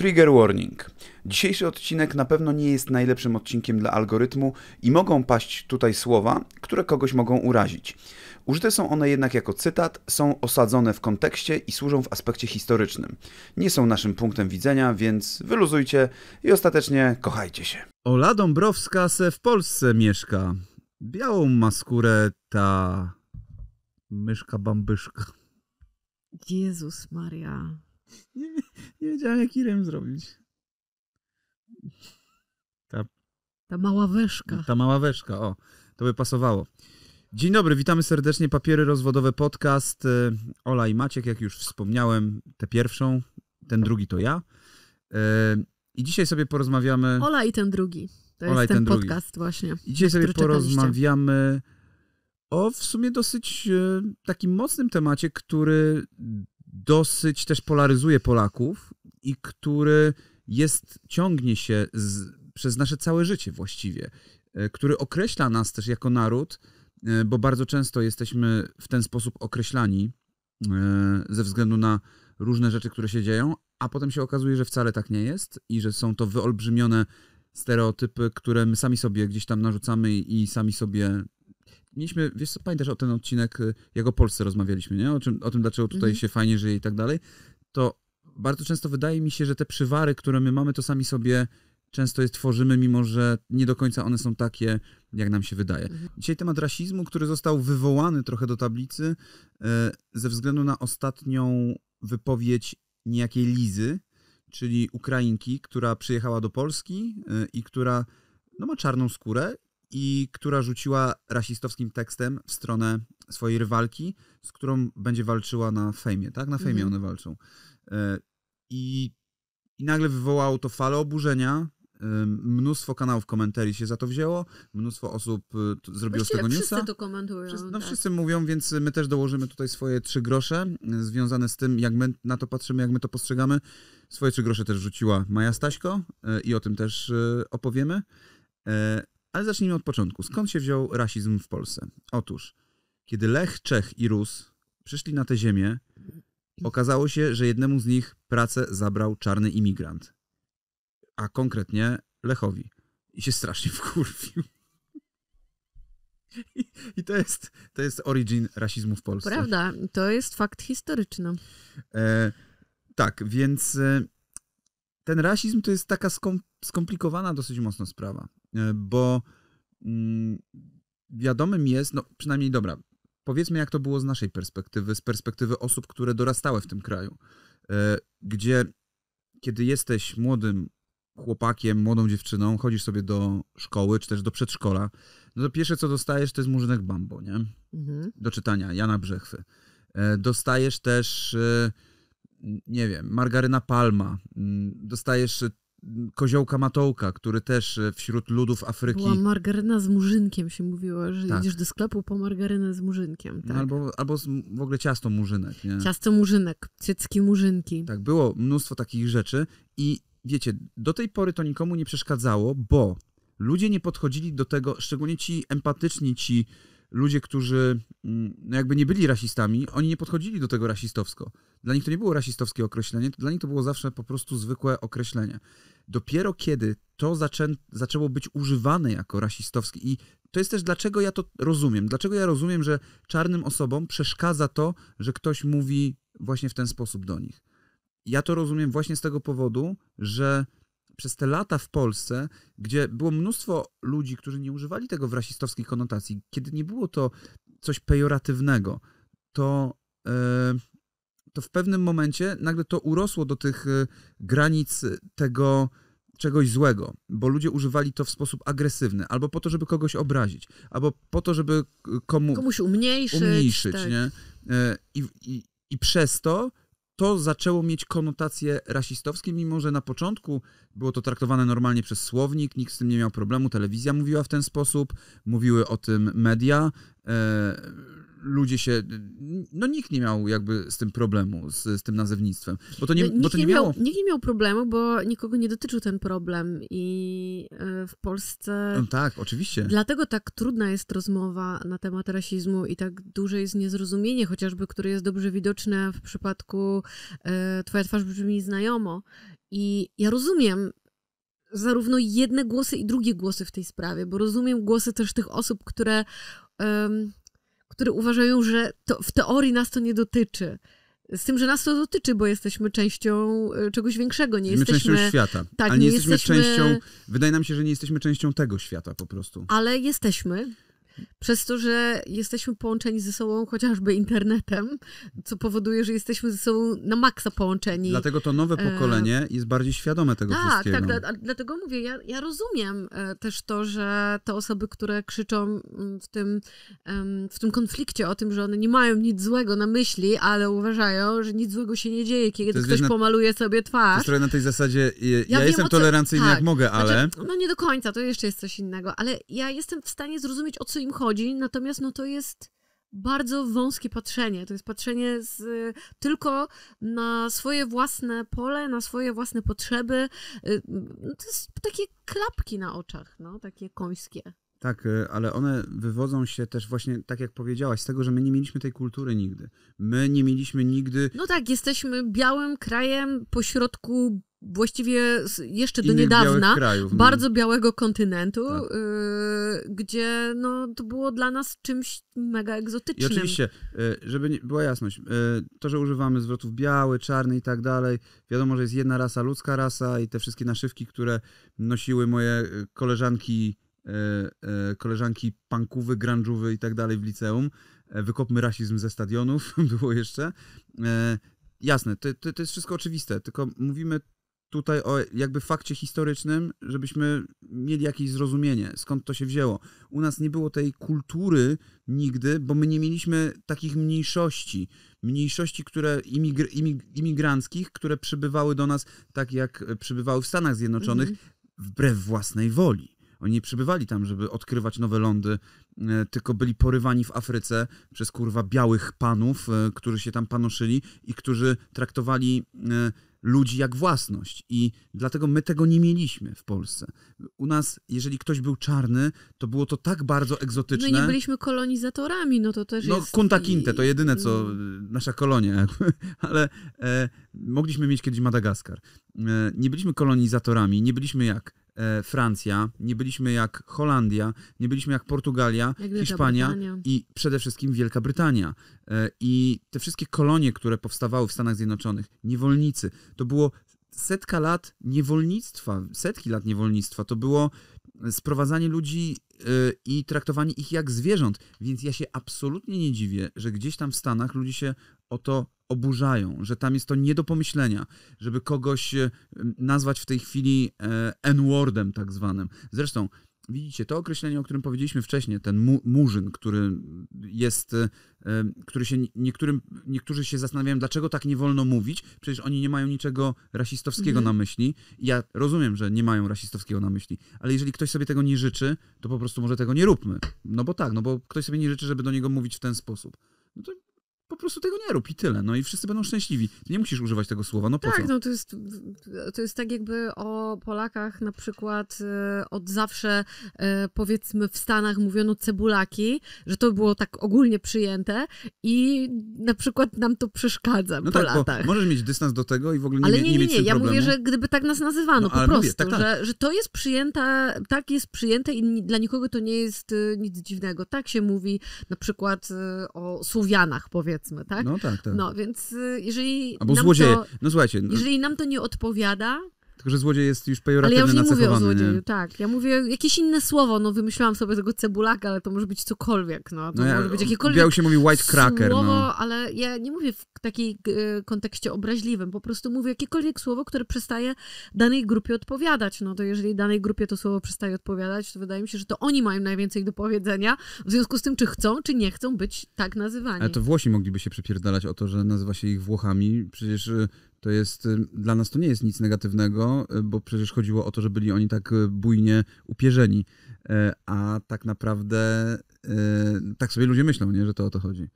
Trigger warning. Dzisiejszy odcinek na pewno nie jest najlepszym odcinkiem dla algorytmu i mogą paść tutaj słowa, które kogoś mogą urazić. Użyte są one jednak jako cytat, są osadzone w kontekście i służą w aspekcie historycznym. Nie są naszym punktem widzenia, więc wyluzujcie i ostatecznie kochajcie się. Ola Dąbrowska se w Polsce mieszka. Białą ma skórę ta myszka bambyszka. Jezus Maria. Nie, nie wiedziałem, jaki rym zrobić. Ta, ta mała weszka. Ta mała weszka, o. To by pasowało. Dzień dobry, witamy serdecznie. Papiery rozwodowe podcast. Y, Ola i Maciek, jak już wspomniałem, tę pierwszą, ten drugi to ja. Y, I dzisiaj sobie porozmawiamy. Ola i ten drugi. To Ola jest ten, ten podcast drugi. właśnie. I dzisiaj sobie porozmawiamy o w sumie dosyć y, takim mocnym temacie, który dosyć też polaryzuje Polaków i który jest, ciągnie się z, przez nasze całe życie właściwie, e, który określa nas też jako naród, e, bo bardzo często jesteśmy w ten sposób określani e, ze względu na różne rzeczy, które się dzieją, a potem się okazuje, że wcale tak nie jest i że są to wyolbrzymione stereotypy, które my sami sobie gdzieś tam narzucamy i sami sobie mieliśmy, wiesz co, pamiętasz o ten odcinek, y, jak o Polsce rozmawialiśmy, nie? O, czym, o tym, dlaczego tutaj mhm. się fajnie żyje i tak dalej, to bardzo często wydaje mi się, że te przywary, które my mamy, to sami sobie często je tworzymy, mimo że nie do końca one są takie, jak nam się wydaje. Mhm. Dzisiaj temat rasizmu, który został wywołany trochę do tablicy y, ze względu na ostatnią wypowiedź niejakiej Lizy, czyli Ukrainki, która przyjechała do Polski y, i która no, ma czarną skórę i która rzuciła rasistowskim tekstem w stronę swojej rywalki, z którą będzie walczyła na fejmie, tak? Na fejmie mhm. one walczą. E, I, I nagle wywołało to falę oburzenia, e, Mnóstwo kanałów komentarzy się za to wzięło, mnóstwo osób e, zrobiło z tego newsa. Wszyscy to komentują. Wszyscy, no tak. wszyscy mówią, więc my też dołożymy tutaj swoje trzy grosze związane z tym, jak my na to patrzymy, jak my to postrzegamy. Swoje trzy grosze też rzuciła Maja Staśko i o tym też opowiemy. Ale zacznijmy od początku. Skąd się wziął rasizm w Polsce? Otóż, kiedy Lech, Czech i Rus przyszli na tę ziemię, okazało się, że jednemu z nich pracę zabrał czarny imigrant. A konkretnie Lechowi. I się strasznie wkurwił. I, to jest, to jest origin rasizmu w Polsce. Prawda, to jest fakt historyczny. E, tak, więc e, ten rasizm to jest taka skomplikowana dosyć mocno sprawa. Y, bo mm, wiadomym jest, no przynajmniej dobra, powiedzmy jak to było z naszej perspektywy, z perspektywy osób, które dorastały w tym kraju, y, gdzie kiedy jesteś młodym chłopakiem, młodą dziewczyną, chodzisz sobie do szkoły, czy też do przedszkola, no to pierwsze co dostajesz to jest Murzynek Bambo, nie? Mhm. Do czytania, Jana Brzechwy. Y, dostajesz też, nie wiem, Margaryna Palma, mm, dostajesz koziołka Matołka, który też e, wśród ludów Afryki... Była margaryna z murzynkiem się mówiło, że tak. idziesz do sklepu po margarynę z murzynkiem. No tak? albo albo z, w ogóle ciasto murzynek. Nie? Ciasto murzynek, cycki murzynki. Tak, było mnóstwo takich rzeczy i wiecie, do tej pory to nikomu nie przeszkadzało, bo ludzie nie podchodzili do tego, szczególnie ci empatyczni, ci ludzie, którzy mm, no jakby nie byli rasistami, oni nie podchodzili do tego rasistowsko. Dla nich to nie było rasistowskie określenie, dla nich to było zawsze po prostu zwykłe określenie. Dopiero kiedy to zaczę, zaczęło być używane jako rasistowskie i to jest też dlaczego ja to rozumiem. Dlaczego ja rozumiem, że czarnym osobom przeszkadza to, że ktoś mówi właśnie w ten sposób do nich. Ja to rozumiem właśnie z tego powodu, że przez te lata w Polsce, gdzie było mnóstwo ludzi, którzy nie używali tego w rasistowskiej konotacji, kiedy nie było to coś pejoratywnego, to. Yy to w pewnym momencie nagle to urosło do tych y, granic tego czegoś złego, bo ludzie używali to w sposób agresywny, albo po to, żeby kogoś obrazić, albo po to, żeby komu... komuś umniejszyć. umniejszyć tak. nie? E, I, i, I przez to to zaczęło mieć konotacje rasistowskie, mimo że na początku było to traktowane normalnie przez słownik, nikt z tym nie miał problemu. Telewizja mówiła w ten sposób, mówiły o tym media. E, ludzie się. No nikt nie miał jakby z tym problemu, z, z tym nazewnictwem. Bo to nie, no, bo to nie, nie miało... miał, Nikt nie miał problemu, bo nikogo nie dotyczył ten problem i e, w Polsce. No tak, oczywiście. Dlatego tak trudna jest rozmowa na temat rasizmu i tak duże jest niezrozumienie, chociażby, które jest dobrze widoczne w przypadku e, Twoja twarz brzmi znajomo. I ja rozumiem zarówno jedne głosy i drugie głosy w tej sprawie, bo rozumiem głosy też tych osób, które, um, które uważają, że to, w teorii nas to nie dotyczy. Z tym, że nas to dotyczy, bo jesteśmy częścią e, czegoś większego. Nie jesteśmy, jesteśmy częścią świata. Tak, ale nie, nie jesteśmy, jesteśmy częścią. Wydaje nam się, że nie jesteśmy częścią tego świata po prostu. Ale jesteśmy. Przez to, że jesteśmy połączeni ze sobą chociażby internetem, co powoduje, że jesteśmy ze sobą na maksa połączeni. Dlatego to nowe e, pokolenie jest bardziej świadome tego tak, wszystkiego. Tak, tak. Dlatego mówię, ja, ja rozumiem e, też to, że te osoby, które krzyczą mm, w tym, w tym konflikcie o tym, że one nie mają nic złego na myśli, ale uważają, że nic złego się nie dzieje, kiedy ktoś na, pomaluje sobie twarz. To na tej zasadzie, ja, ja jestem tolerancyjny tak, jak mogę, znaczy, ale... Znaczy, no nie do końca, to jeszcze jest coś innego, ale ja jestem w stanie zrozumieć, o co im chodzi, natomiast no to jest bardzo wąskie patrzenie. To jest patrzenie z, tylko na swoje własne pole, na swoje własne potrzeby. Y, y, to jest takie klapki na oczach, no, takie końskie. Tak, y, ale one wywodzą się też właśnie, tak jak powiedziałaś, z tego, że my nie mieliśmy tej kultury nigdy. My nie mieliśmy nigdy. No tak, jesteśmy białym krajem pośrodku właściwie jeszcze do niedawna krajów, no. bardzo no. białego kontynentu, tak. Y, gdzie no, to było dla nas czymś mega egzotycznym. I oczywiście, y, żeby nie, była jasność, to, że używamy zwrotów biały, czarny i tak dalej, wiadomo, że jest jedna rasa, ludzka rasa i te wszystkie naszywki, które nosiły moje koleżanki E, e, koleżanki punkowy, grunge'owy i tak dalej w liceum. E, wykopmy rasizm ze stadionów, było jeszcze. Jasne, to, to, to jest wszystko oczywiste, tylko mówimy tutaj o jakby fakcie historycznym, żebyśmy mieli jakieś zrozumienie, skąd to się wzięło. U nas nie było tej kultury nigdy, bo my nie mieliśmy takich mniejszości, mniejszości które imigr imig imigranckich, które przybywały do nas tak jak przybywały w Stanach Zjednoczonych, mm -hmm. wbrew własnej woli. Oni nie przybywali tam, żeby odkrywać nowe lądy, e, tylko byli porywani w Afryce przez kurwa białych panów, e, którzy się tam panoszyli i którzy traktowali e, ludzi jak własność. I dlatego my tego nie mieliśmy w Polsce. U nas, jeżeli ktoś był czarny, to było to tak bardzo egzotyczne. My no nie byliśmy kolonizatorami, no to też no, jest... No Kunta Kinte, to jedyne co, mm. nasza kolonia, ale e, mogliśmy mieć kiedyś Madagaskar. E, nie byliśmy kolonizatorami, nie byliśmy jak E, Francja, nie byliśmy jak Holandia, nie byliśmy jak Portugalia, jak Hiszpania i przede wszystkim Wielka Brytania. E, I te wszystkie kolonie, które powstawały w Stanach Zjednoczonych, niewolnicy, to było setka lat niewolnictwa, setki lat niewolnictwa. To było sprowadzanie ludzi e, i traktowanie ich jak zwierząt. Więc ja się absolutnie nie dziwię, że gdzieś tam w Stanach ludzie się o to oburzają, że tam jest to nie do pomyślenia, żeby kogoś e, nazwać w tej chwili e, N-wordem tak zwanym. Zresztą Widzicie, to określenie, o którym powiedzieliśmy wcześniej, ten mu murzyn, który jest, e, który się niektórym, niektórzy się zastanawiają, dlaczego tak nie wolno mówić, przecież oni nie mają niczego rasistowskiego mhm. na myśli. Ja rozumiem, że nie mają rasistowskiego na myśli, ale jeżeli ktoś sobie tego nie życzy, to po prostu może tego nie róbmy. No bo tak, no bo ktoś sobie nie życzy, żeby do niego mówić w ten sposób. No to po prostu tego nie rób i tyle. No i wszyscy będą szczęśliwi. Nie musisz używać tego słowa, no po tak, co? no to jest, to jest tak jakby o Polakach na przykład e, od zawsze e, powiedzmy w Stanach mówiono cebulaki, że to było tak ogólnie przyjęte i na przykład nam to przeszkadza no po tak, latach. Możesz mieć dystans do tego i w ogóle nie, ale nie, nie, nie, nie. mieć ja problemu. mówię, że gdyby tak nas nazywano no, po prostu, mówię, tak, tak. Że, tak. że to jest przyjęta, tak jest przyjęte i dla nikogo to nie jest e, nic dziwnego. Tak się mówi na przykład o Słowianach powiedzmy powiedzmy, tak? No tak, tak. No więc y, jeżeli. Albo złodzieje. To, no słuchajcie. No. Jeżeli nam to nie odpowiada, tylko, że złodziej jest już pejoratywny, Ale ja już nie mówię o złodzieju, nie? tak. Ja mówię jakieś inne słowo, no wymyślałam sobie tego cebulaka, ale to może być cokolwiek, no. To no ja, może być jakiekolwiek Biał się mówi white cracker, słowo, no. ale ja nie mówię w takiej e, kontekście obraźliwym, po prostu mówię jakiekolwiek słowo, które przestaje danej grupie odpowiadać, no to jeżeli danej grupie to słowo przestaje odpowiadać, to wydaje mi się, że to oni mają najwięcej do powiedzenia, w związku z tym, czy chcą, czy nie chcą być tak nazywani. Ale to Włosi mogliby się przypierdalać o to, że nazywa się ich Włochami, przecież e, to jest, y, dla nas to nie jest nic negatywnego, y, bo przecież chodziło o to, że byli oni tak y, bujnie upierzeni, e, a tak naprawdę, tak sobie ludzie myślą, nie, że to o to chodzi.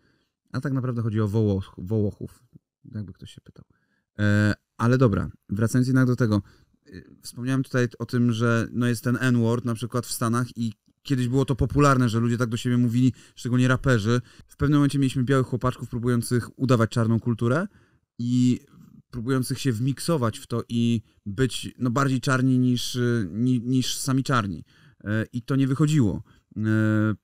A tak naprawdę chodzi o Wołoch, Wołochów, jakby ktoś się pytał. E, ale dobra, wracając jednak do tego, wspomniałem tutaj o tym, że no jest ten N-word na przykład w Stanach i kiedyś było to popularne, że ludzie tak do siebie mówili, szczególnie raperzy. W pewnym momencie mieliśmy białych chłopaczków próbujących udawać czarną kulturę i próbujących się wmiksować w to i być no, bardziej czarni niż, y, niż sami czarni. E, I to nie wychodziło. E,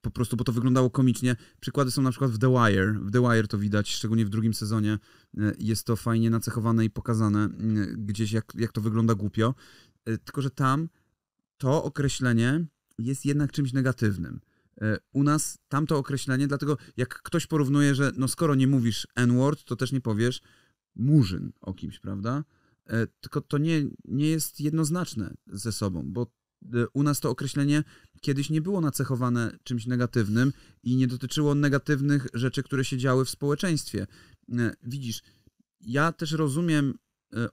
po prostu, bo to wyglądało komicznie. Przykłady są na przykład w The Wire. W The Wire to widać, szczególnie w drugim sezonie. E, jest to fajnie nacechowane i pokazane gdzieś, jak, jak to wygląda głupio. Tylko, że tam to określenie jest jednak czymś negatywnym. U nas tamto określenie, dlatego jak ktoś porównuje, że no skoro nie mówisz N-word, to też nie powiesz Murzyn o kimś, prawda? E, tylko to nie, nie jest jednoznaczne ze sobą, bo e, u nas to określenie kiedyś nie było nacechowane czymś negatywnym i nie dotyczyło negatywnych rzeczy, które się działy w społeczeństwie. E, widzisz, ja też rozumiem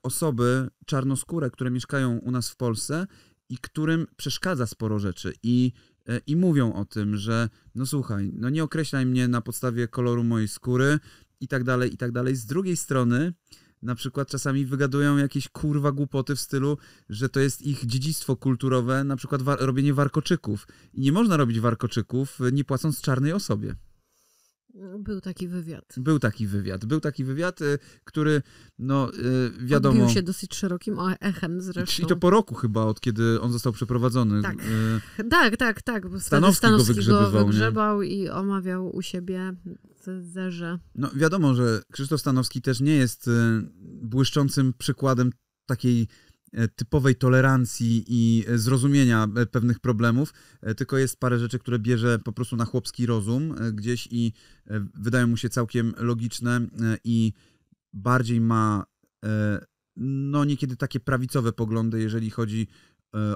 osoby czarnoskóre, które mieszkają u nas w Polsce i którym przeszkadza sporo rzeczy i, i mówią o tym, że no słuchaj, no nie określaj mnie na podstawie koloru mojej skóry, i tak dalej, i tak dalej. Z drugiej strony, na przykład czasami wygadują jakieś kurwa głupoty w stylu, że to jest ich dziedzictwo kulturowe, na przykład wa robienie warkoczyków. I nie można robić warkoczyków nie płacąc czarnej osobie. Był taki wywiad. Był taki wywiad. Był taki wywiad, y, który, no y, wiadomo... Odbił się dosyć szerokim echem zresztą. I to po roku chyba, od kiedy on został przeprowadzony. Tak, y, tak, tak. tak. Stanowski, Stanowski go go wygrzebał i omawiał u siebie no wiadomo, że Krzysztof Stanowski też nie jest y, błyszczącym przykładem takiej e, typowej tolerancji i e, zrozumienia e, pewnych problemów, tylko jest parę rzeczy, które bierze po prostu na chłopski rozum gdzieś i wydają mu się całkiem logiczne i bardziej ma no niekiedy takie prawicowe poglądy, jeżeli chodzi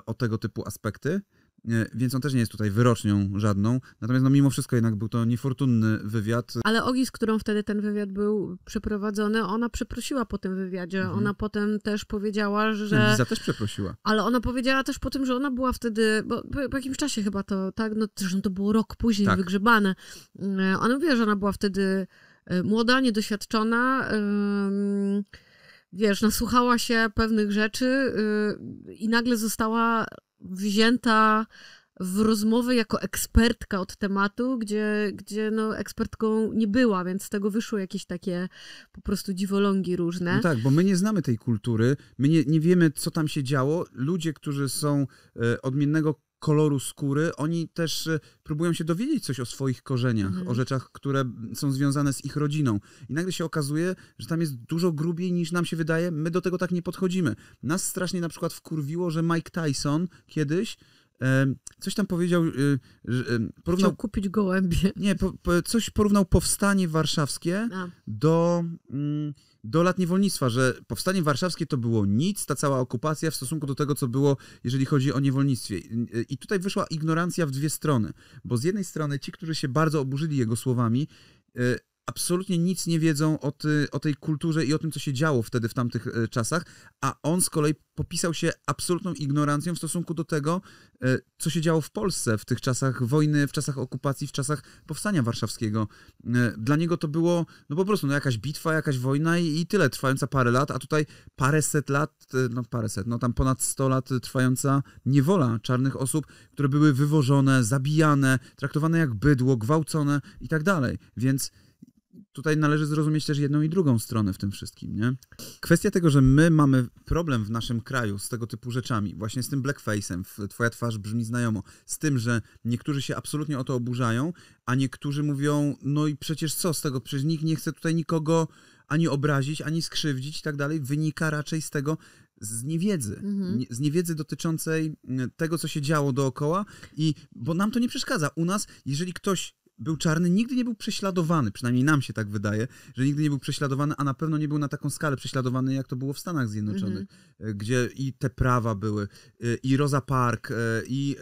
o tego typu aspekty. E, więc on też nie jest tutaj wyrocznią żadną. Natomiast no mimo wszystko jednak był to niefortunny wywiad. Ale Ogi, z którą wtedy ten wywiad był przeprowadzony, ona przeprosiła po tym wywiadzie. Mhm. Ona potem też powiedziała, że... Liza też przeprosiła. Ale ona powiedziała też po tym, że ona była wtedy, bo po, po jakimś czasie chyba to, tak? No zresztą to było rok później tak. wygrzebane. E, ona mówiła, że ona była wtedy e, młoda, niedoświadczona, wiesz, nasłuchała się pewnych rzeczy y, i nagle została wzięta w rozmowy jako ekspertka od tematu, gdzie, gdzie no ekspertką nie była, więc z tego wyszły jakieś takie po prostu dziwolągi różne. No tak, bo my nie znamy tej kultury, my nie, nie wiemy, co tam się działo. Ludzie, którzy są e, odmiennego koloru skóry, oni też e, próbują się dowiedzieć coś o swoich korzeniach, mhm. o rzeczach, które są związane z ich rodziną. I nagle się okazuje, że tam jest dużo grubiej niż nam się wydaje, my do tego tak nie podchodzimy. Nas strasznie na przykład wkurwiło, że Mike Tyson kiedyś coś tam powiedział, y, porównał... Chciał kupić gołębie. Nie, po, po, coś porównał powstanie warszawskie do, mm, do lat niewolnictwa, że powstanie warszawskie to było nic, ta cała okupacja w stosunku do tego, co było, jeżeli chodzi o niewolnictwie. I tutaj wyszła ignorancja w dwie strony, bo z jednej strony ci, którzy się bardzo oburzyli jego słowami, y, absolutnie nic nie wiedzą o, ty, o, tej kulturze i o tym, co się działo wtedy w tamtych e, czasach, a on z kolei popisał się absolutną ignorancją w stosunku do tego, e, co się działo w Polsce w tych czasach wojny, w czasach okupacji, w czasach powstania warszawskiego. E, dla niego to było no po prostu no jakaś bitwa, jakaś wojna i, i tyle, trwająca parę lat, a tutaj paręset lat, no paręset, no tam ponad 100 lat trwająca niewola czarnych osób, które były wywożone, zabijane, traktowane jak bydło, gwałcone i tak dalej. Więc tutaj należy zrozumieć też jedną i drugą stronę w tym wszystkim, nie? Kwestia tego, że my mamy problem w naszym kraju z tego typu rzeczami, właśnie z tym blackface'em, twoja twarz brzmi znajomo, z tym, że niektórzy się absolutnie o to oburzają, a niektórzy mówią, no i przecież co z tego, przecież nikt nie chce tutaj nikogo ani obrazić, ani skrzywdzić i tak dalej, wynika raczej z tego, z niewiedzy, mhm. z niewiedzy dotyczącej mm, tego, co się działo dookoła i, bo nam to nie przeszkadza. U nas, jeżeli ktoś był czarny, nigdy nie był prześladowany, przynajmniej nam się tak wydaje, że nigdy nie był prześladowany, a na pewno nie był na taką skalę prześladowany, jak to było w Stanach Zjednoczonych, mm -hmm. gdzie i te prawa były, e, i Rosa Park, e, i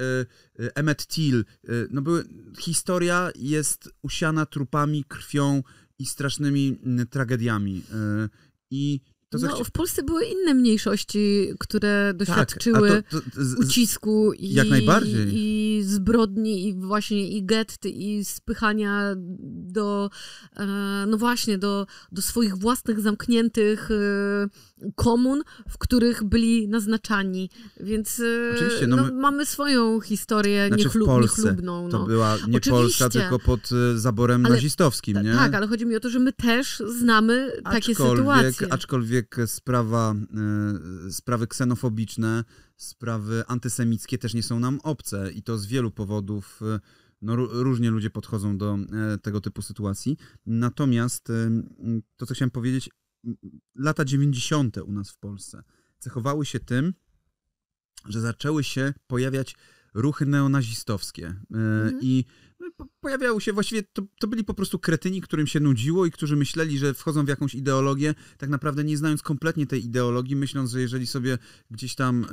Emmett Till. No były, historia jest usiana trupami, krwią i strasznymi mm, tragediami. I to, no, w Polsce były inne mniejszości, które tak, doświadczyły tak, to, to, z, ucisku i, jak najbardziej. i zbrodni i właśnie i getty i spychania do, e, no właśnie, do, do swoich własnych zamkniętych e, komun, w których byli naznaczani. Więc e, no, no, mamy swoją historię znaczy niechlub, Polsce niechlubną. No. To była nie Oczywiście. Polska, tylko pod zaborem ale, nazistowskim, nie? Tak, ale chodzi mi o to, że my też znamy aczkolwiek, takie sytuacje. Aczkolwiek sprawa, sprawy ksenofobiczne sprawy antysemickie też nie są nam obce i to z wielu powodów. Y, no, różnie ludzie podchodzą do e, tego typu sytuacji. Natomiast y, to, co chciałem powiedzieć, lata 90. u nas w Polsce cechowały się tym, że zaczęły się pojawiać ruchy neonazistowskie. Y, mhm. I pojawiały się właściwie, to, to, byli po prostu kretyni, którym się nudziło i którzy myśleli, że wchodzą w jakąś ideologię, tak naprawdę nie znając kompletnie tej ideologii, myśląc, że jeżeli sobie gdzieś tam e,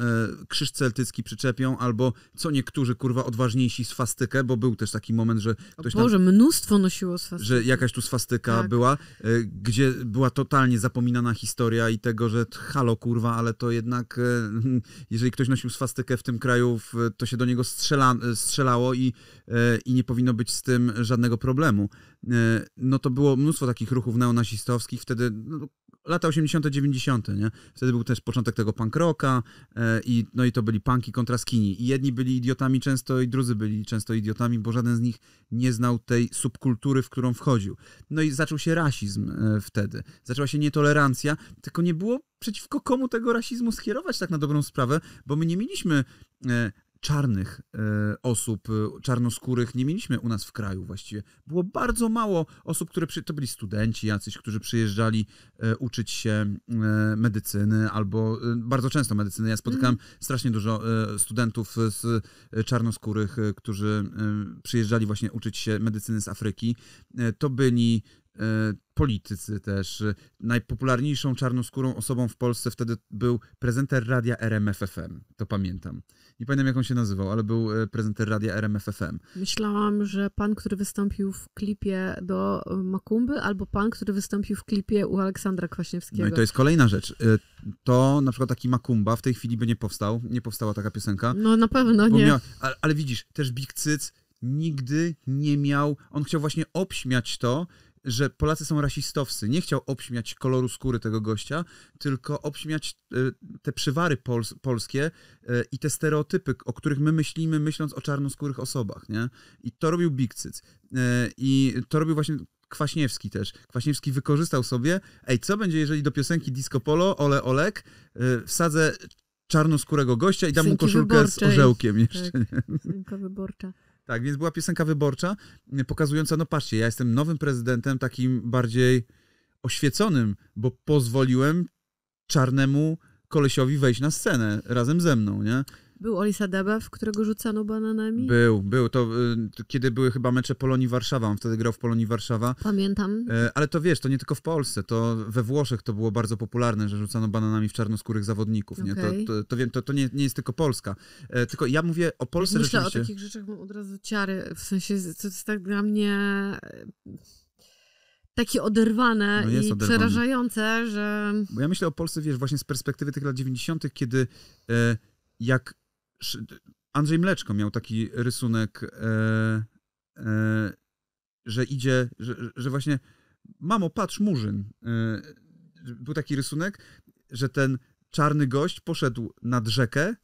krzyż celtycki przyczepią, albo co niektórzy, kurwa, odważniejsi swastykę, bo był też taki moment, że ktoś o Boże, mnóstwo nosiło swastykę. Że jakaś tu swastyka tak. była, e, gdzie była totalnie zapominana historia i tego, że halo, kurwa, ale to jednak, e, jeżeli ktoś nosił swastykę w tym kraju, w, to się do niego strzela, e, strzelało i, e, i nie powinno być z tym żadnego problemu. E, no to było mnóstwo takich ruchów neonazistowskich, wtedy no, lata 80., 90., nie? Wtedy był też początek tego punk rocka e, i, no i to byli punki kontra skinny. I jedni byli idiotami często i drudzy byli często idiotami, bo żaden z nich nie znał tej subkultury, w którą wchodził. No i zaczął się rasizm e, wtedy. Zaczęła się nietolerancja, tylko nie było przeciwko komu tego rasizmu skierować tak na dobrą sprawę, bo my nie mieliśmy czarnych e, osób, e, czarnoskórych nie mieliśmy u nas w kraju właściwie. Było bardzo mało osób, które przy... to byli studenci jacyś, którzy przyjeżdżali e, uczyć się medycyny albo bardzo często medycyny. Ja spotykałem mm. strasznie dużo studentów z czarnoskórych, którzy przyjeżdżali właśnie uczyć się medycyny z Afryki. To byli E, politycy też. Najpopularniejszą czarnoskórą osobą w Polsce wtedy był prezenter radia RMFFM. To pamiętam. Nie pamiętam, jak on się nazywał, ale był e, prezenter radia RMFFM. Myślałam, że pan, który wystąpił w klipie do e, Makumby, albo pan, który wystąpił w klipie u Aleksandra Kwaśniewskiego. No i to jest kolejna rzecz. To na przykład taki Makumba w tej chwili by nie powstał, nie powstała taka piosenka. No na pewno nie. Miał, ale, ale widzisz, też Big Cyc nigdy nie miał, on chciał właśnie obśmiać to, że Polacy są rasistowscy. Nie chciał obśmiać koloru skóry tego gościa, tylko obśmiać e, te przywary pols polskie e, i te stereotypy, o których my myślimy, myśląc o czarnoskórych osobach, nie? I to robił Bikcyc. E, I to robił właśnie Kwaśniewski też. Kwaśniewski wykorzystał sobie, ej, co będzie, jeżeli do piosenki Disco Polo, Ole Olek, wsadzę czarnoskórego gościa i dam mu koszulkę z orzełkiem tak, jeszcze. Tak. wyborcza. Tak, więc była piosenka wyborcza, pokazująca, no patrzcie, ja jestem nowym prezydentem, takim bardziej oświeconym, bo pozwoliłem czarnemu kolesiowi wejść na scenę razem ze mną, nie? Był Olisa Deba, w którego rzucano bananami? Był, był. To y, kiedy były chyba mecze Polonii Warszawa, on wtedy grał w Polonii Warszawa. Pamiętam. Y, ale to wiesz, to nie tylko w Polsce, to we Włoszech to było bardzo popularne, że rzucano bananami w czarnoskórych zawodników. Okay. Nie? To, to, to, to nie, nie, jest tylko Polska. E, tylko ja mówię o Polsce Jak myślę rzeczywiście... o takich rzeczach, mam od razu ciary. W sensie, co jest tak dla mnie e, takie oderwane no i oderwane. przerażające, że... Bo ja myślę o Polsce, wiesz, właśnie z perspektywy tych lat 90., kiedy e, jak Andrzej Mleczko miał taki rysunek, e, e, że idzie, że, że, właśnie mamo, patrz, Murzyn. E, był taki rysunek, że ten czarny gość poszedł nad rzekę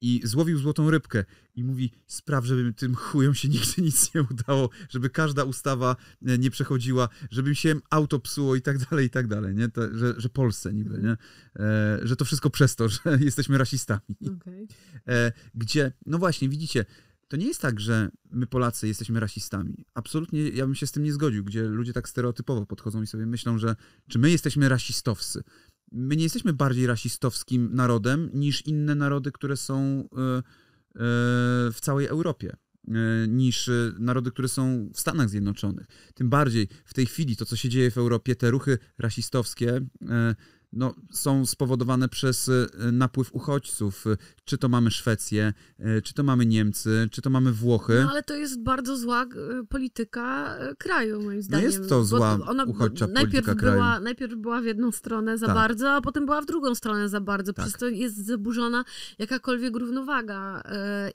i złowił złotą rybkę i mówi, spraw, żeby tym chujom się nigdy nic nie udało, żeby każda ustawa e, nie przechodziła, żeby się auto psuło i tak dalej, i tak dalej, nie? To, że, że Polsce niby, nie? E, że to wszystko przez to, że jesteśmy rasistami. Okay. E, gdzie, no właśnie, widzicie, to nie jest tak, że my Polacy jesteśmy rasistami. Absolutnie ja bym się z tym nie zgodził, gdzie ludzie tak stereotypowo podchodzą i sobie myślą, że czy my jesteśmy rasistowscy my nie jesteśmy bardziej rasistowskim narodem niż inne narody, które są e, e, w całej Europie e, niż narody, które są w Stanach Zjednoczonych. Tym bardziej w tej chwili to, co się dzieje w Europie, te ruchy rasistowskie no, są spowodowane przez y, napływ uchodźców. Czy to mamy Szwecję, y, czy to mamy Niemcy, czy to mamy Włochy. No ale to jest bardzo zła y, polityka kraju, moim zdaniem. No jest to zła Bo ona uchodźcza najpierw polityka była, kraju. Najpierw była w jedną stronę za tak. bardzo, a potem była w drugą stronę za bardzo. Tak. Przez to jest zaburzona jakakolwiek równowaga.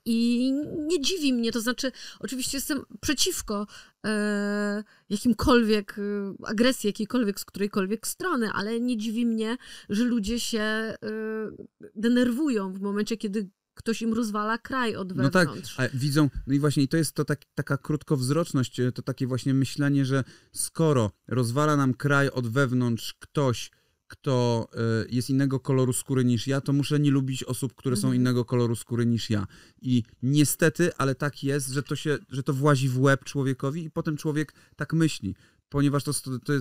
I nie dziwi mnie, to znaczy oczywiście jestem przeciwko E, jakimkolwiek e, agresji, jakiejkolwiek z którejkolwiek strony, ale nie dziwi mnie, że ludzie się e, denerwują w momencie, kiedy ktoś im rozwala kraj od wewnątrz. No tak, widzą, no i właśnie to jest to tak, taka krótkowzroczność, to takie właśnie myślenie, że skoro rozwala nam kraj od wewnątrz ktoś, kto y, jest innego koloru skóry niż ja, to muszę nie lubić osób, które są mhm. innego koloru skóry niż ja. I niestety, ale tak jest, że to, się, że to włazi w łeb człowiekowi i potem człowiek tak myśli, ponieważ to,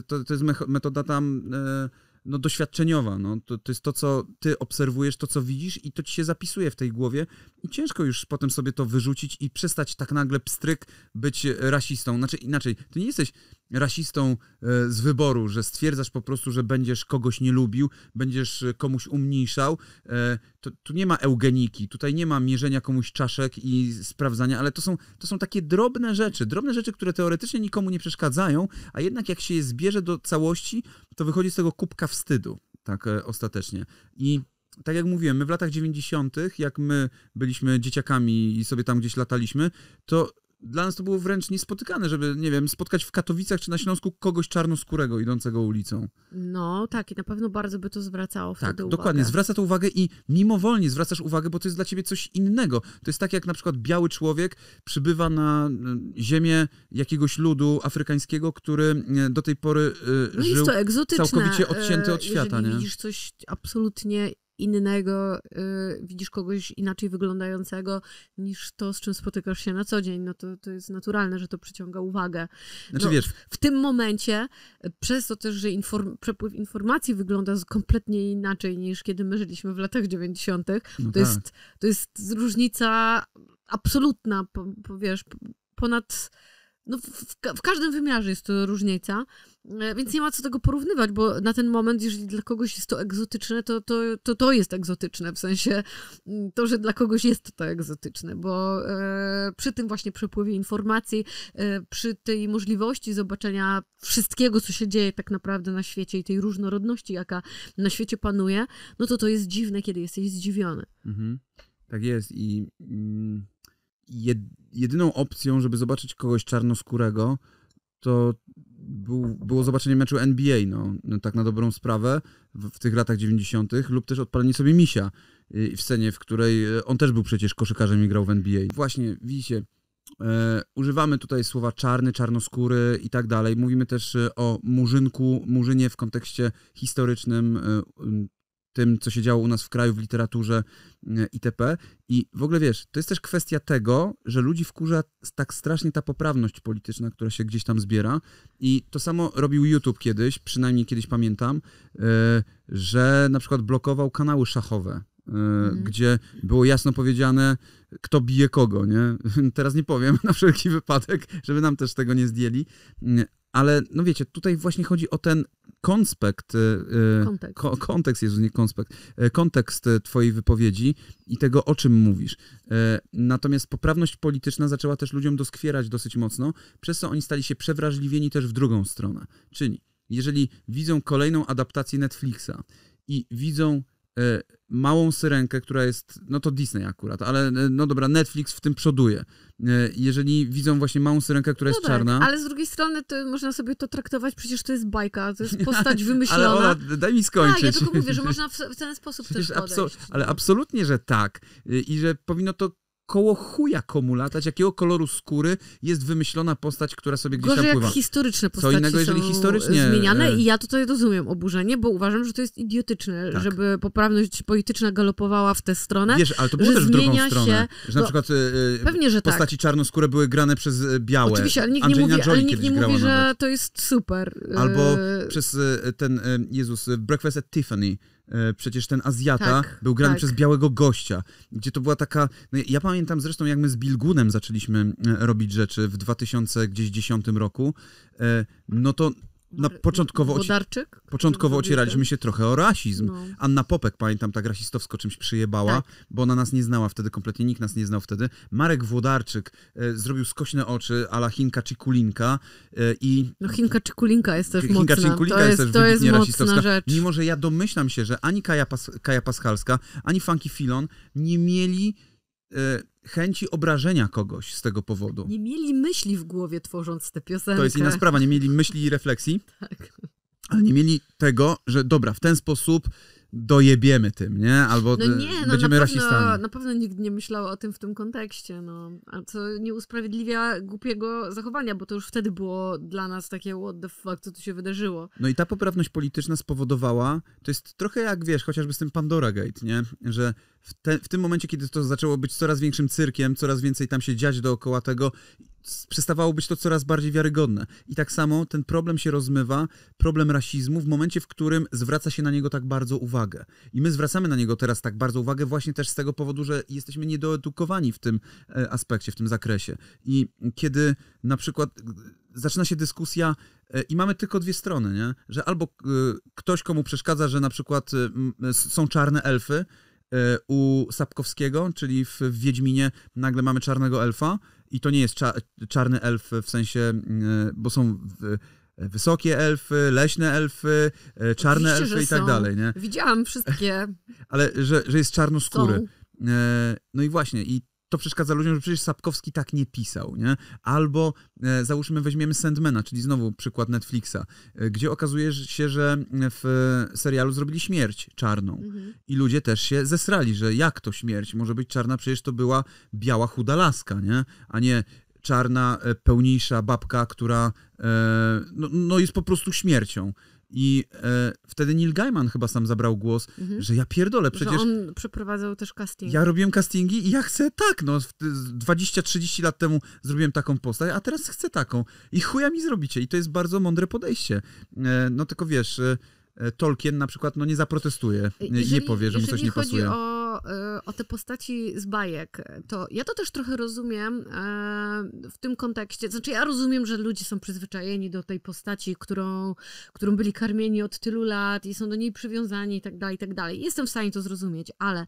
to, to jest metoda tam y, no, doświadczeniowa. No. To, to jest to, co ty obserwujesz, to, co widzisz i to ci się zapisuje w tej głowie i ciężko już potem sobie to wyrzucić i przestać tak nagle pstryk być rasistą. Znaczy, inaczej, ty nie jesteś rasistą e, z wyboru, że stwierdzasz po prostu, że będziesz kogoś nie lubił, będziesz e, komuś umniejszał, e, to, tu nie ma eugeniki, tutaj nie ma mierzenia komuś czaszek i sprawdzania, ale to są, to są takie drobne rzeczy, drobne rzeczy, które teoretycznie nikomu nie przeszkadzają, a jednak jak się je zbierze do całości, to wychodzi z tego kubka wstydu, tak ostatecznie. I tak jak mówiłem, my w latach 90., jak my byliśmy dzieciakami i sobie tam gdzieś lataliśmy, to dla nas to było wręcz niespotykane, żeby, nie wiem, spotkać w Katowicach czy na Śląsku kogoś czarnoskórego idącego ulicą. No tak, i na pewno bardzo by to zwracało wtedy tak, uwagę. dokładnie, zwraca to uwagę i mimowolnie zwracasz uwagę, bo to jest dla ciebie coś innego. To jest tak, jak na przykład biały człowiek przybywa na y, ziemię jakiegoś ludu afrykańskiego, który y, do tej pory y, no żył jest to egzotyczne, całkowicie odcięty e, od świata. Nie widzisz coś absolutnie innego, y, widzisz kogoś inaczej wyglądającego niż to, z czym spotykasz się na co dzień, no to, to jest naturalne, że to przyciąga uwagę. Znaczy, no, wiesz, w tym momencie, y, przez to też, że inform, przepływ informacji wygląda kompletnie inaczej niż kiedy my żyliśmy w latach 90., no to, tak. jest, to jest różnica absolutna, po, po wiesz, ponad. No w, w, każdym wymiarze jest to różnica. E, więc nie ma co tego porównywać, bo na ten moment, jeżeli dla kogoś jest to egzotyczne, to to, to, to jest egzotyczne, w sensie mm, to, że dla kogoś jest to, egzotyczne, bo e, przy tym właśnie przepływie informacji, e, przy tej możliwości zobaczenia wszystkiego, co się dzieje tak naprawdę na świecie i tej różnorodności, jaka na świecie panuje, no to to jest dziwne, kiedy jesteś zdziwiony. Mhm. Tak jest i mm, jedyną opcją, żeby zobaczyć kogoś czarnoskórego, to był, było zobaczenie meczu NBA, no, no tak na dobrą sprawę, w, w tych latach 90., lub też odpalenie sobie misia y, w scenie, w której y, on też był przecież koszykarzem i grał w NBA. Właśnie, widzicie, e, używamy tutaj słowa czarny, czarnoskóry i tak dalej. Mówimy też y, o murzynku, murzynie w kontekście historycznym, tym, co się działo u nas w kraju, w literaturze e, itp. I w ogóle wiesz, to jest też kwestia tego, że ludzi wkurza tak strasznie ta poprawność polityczna, która się gdzieś tam zbiera. I to samo robił YouTube kiedyś, przynajmniej kiedyś pamiętam, e, że na przykład blokował kanały szachowe. E, mhm. gdzie było jasno powiedziane, kto bije kogo, nie? Teraz nie powiem na wszelki wypadek, żeby nam też tego nie zdjęli, ale no wiecie, tutaj właśnie chodzi o ten konspekt, y, y, kontekst, ko kontekst Jezus, nie konspekt, y, kontekst twojej wypowiedzi i tego, o czym mówisz. Natomiast poprawność polityczna zaczęła też ludziom doskwierać dosyć mocno, przez co oni stali się przewrażliwieni też w drugą stronę. Czyli jeżeli widzą kolejną adaptację Netflixa i widzą Y, małą syrenkę, która jest, no to Disney akurat, ale y, no dobra, Netflix w tym przoduje. Y, jeżeli widzą właśnie małą syrenkę, która no jest tak, czarna. Ale z drugiej strony to można sobie to traktować, przecież to jest bajka, to jest postać wymyślona. ale daj mi skończyć. Tak, ja tylko mówię, że można w, w ten sposób przecież też podejść. Abso ale absolutnie, że tak. I że powinno to koło chuja komu latać, jakiego koloru skóry jest wymyślona postać, która sobie gdzieś Gorzej tam pływa. jak historyczne postaci Co innego, jeżeli historycznie... zmieniane e. i ja tutaj rozumiem oburzenie, bo uważam, że to jest idiotyczne, tak. żeby poprawność polityczna galopowała w tę stronę. Wiesz, ale to było też w drugą się, stronę, że na przykład e, e, pewnie, że tak. postaci tak. czarnoskóre były grane przez białe. Oczywiście, ale nikt Angelina nie mówi, ale nikt nie mówi że to jest super. Albo przez ten, Jezus, Breakfast at Tiffany, E, przecież ten Azjata tak, był grany tak. przez białego gościa, gdzie to była taka... No ja pamiętam zresztą, jak my z Bilgunem zaczęliśmy e, robić rzeczy w 2010 roku, e, no to na początkowo, Wodarczyk, początkowo ocieraliśmy się trochę o rasizm. No. Anna Popek, pamiętam, tak rasistowsko czymś przyjebała, tak. bo ona nas nie znała wtedy, kompletnie nikt nas nie znał wtedy. Marek Włodarczyk e, zrobił skośne oczy ala Chinka czy Kulinka e, i... No Chinka czy Kulinka jest też Chinka mocna. Chinka to jest, jest też rasistowska. Rzecz. Mimo, że ja domyślam się, że ani Kaja, Pas Kaja Paschalska, ani Funky Filon nie mieli... E, chęci obrażenia kogoś z tego powodu. Nie mieli myśli w głowie tworząc tę piosenkę. To jest inna sprawa, nie mieli myśli i refleksji. tak. Ale nie mieli tego, że dobra, w ten sposób dojebiemy tym, nie? Albo no nie, no będziemy na pewno, rasistami. Na pewno nikt nie myślał o tym w tym kontekście, no. A co nie usprawiedliwia głupiego zachowania, bo to już wtedy było dla nas takie what the fuck, co tu się wydarzyło. No i ta poprawność polityczna spowodowała, to jest trochę jak, wiesz, chociażby z tym Pandora Gate, nie? Że w, te, w tym momencie, kiedy to zaczęło być coraz większym cyrkiem, coraz więcej tam się dziać dookoła tego przestawało być to coraz bardziej wiarygodne. I tak samo ten problem się rozmywa, problem rasizmu, w momencie, w którym zwraca się na niego tak bardzo uwagę. I my zwracamy na niego teraz tak bardzo uwagę właśnie też z tego powodu, że jesteśmy niedoedukowani w tym e, aspekcie, w tym zakresie. I kiedy na przykład zaczyna się dyskusja e, i mamy tylko dwie strony, nie? że albo ktoś, komu przeszkadza, że na przykład e, są czarne elfy, u Sapkowskiego, czyli w Wiedźminie nagle mamy czarnego elfa, i to nie jest cza czarny elf w sensie, mm, bo są wysokie elfy, leśne elfy, e, czarne Oczywiście, elfy i tak są. dalej, nie? Widziałam wszystkie. Ale że, że jest czarnoskóry. Są. E, no i właśnie, i to przeszkadza ludziom, że przecież Sapkowski tak nie pisał, nie? Albo e, załóżmy, weźmiemy Sandmana, czyli znowu przykład Netflixa, e, gdzie okazuje się, że e, w e, serialu zrobili śmierć czarną mhm. i ludzie też się zesrali, że jak to śmierć może być czarna, przecież to była biała chuda laska, nie? A nie czarna, e, pełniejsza babka, która e, no, no jest po prostu śmiercią. I e, wtedy Neil Gaiman chyba sam zabrał głos, mhm. że ja pierdolę, przecież... Że on przeprowadzał też casting. Ja robiłem castingi i ja chcę tak, no 20-30 lat temu zrobiłem taką postać, a teraz chcę taką. I chuja mi zrobicie. I to jest bardzo mądre podejście. E, no tylko wiesz... E, Tolkien na przykład no, nie zaprotestuje, e, jeżeli, nie powie, że mu coś nie pasuje. O Y, o te postaci z bajek, to ja to też trochę rozumiem y, w tym kontekście. Znaczy, ja rozumiem, że ludzie są przyzwyczajeni do tej postaci, którą, którą byli karmieni od tylu lat i są do niej przywiązani i tak dalej, i tak dalej. Jestem w stanie to zrozumieć, ale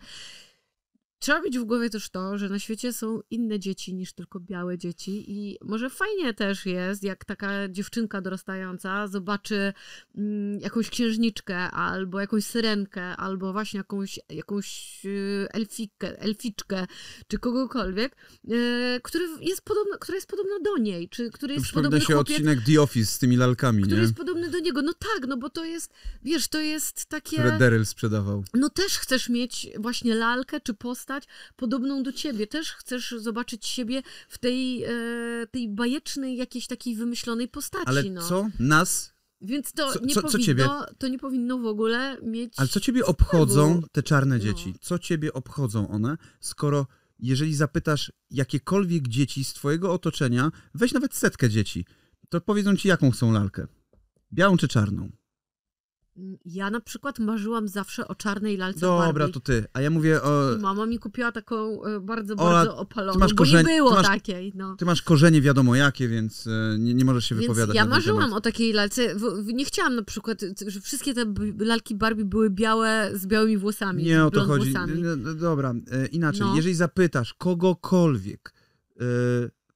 trzeba mieć w głowie też to, że na świecie są inne dzieci niż tylko białe dzieci i może fajnie też jest, jak taka dziewczynka dorastająca zobaczy mm, jakąś księżniczkę albo jakąś syrenkę, albo właśnie jakąś, jakąś e, elfikę, elficzkę czy kogokolwiek, e, który jest podobno, która jest podobna do niej, czy który jest podobny się chłopiec, odcinek The Office z tymi lalkami, który nie? jest podobny do niego. No tak, no bo to jest, wiesz, to jest takie... Które Daryl sprzedawał. No też chcesz mieć właśnie lalkę czy postać, podobną do ciebie. Też chcesz zobaczyć siebie w tej, e, tej bajecznej, jakiejś takiej wymyślonej postaci. Ale no. co nas więc to, co, nie co, co powinno, to nie powinno w ogóle mieć. Ale co ciebie obchodzą te czarne no. dzieci? No. Co ciebie obchodzą one, skoro jeżeli zapytasz jakiekolwiek dzieci z twojego otoczenia, weź nawet setkę dzieci, to powiedzą ci, jaką chcą lalkę. Białą czy czarną? Mm, ja na przykład marzyłam zawsze o czarnej lalce Dobra, Barbie. to ty. A ja mówię o... Mama mi kupiła taką e, bardzo, bardzo opaloną, ty masz korzenie, bo nie było ty masz, takiej. No. Ty masz korzenie wiadomo jakie, więc e, nie, nie możesz się więc wypowiadać. ja marzyłam temat. o takiej lalce. nie chciałam na przykład, że wszystkie te lalki Barbie były białe, z białymi włosami. Nie o to chodzi. Włosami. Dobra, e, inaczej. No. Jeżeli zapytasz kogokolwiek,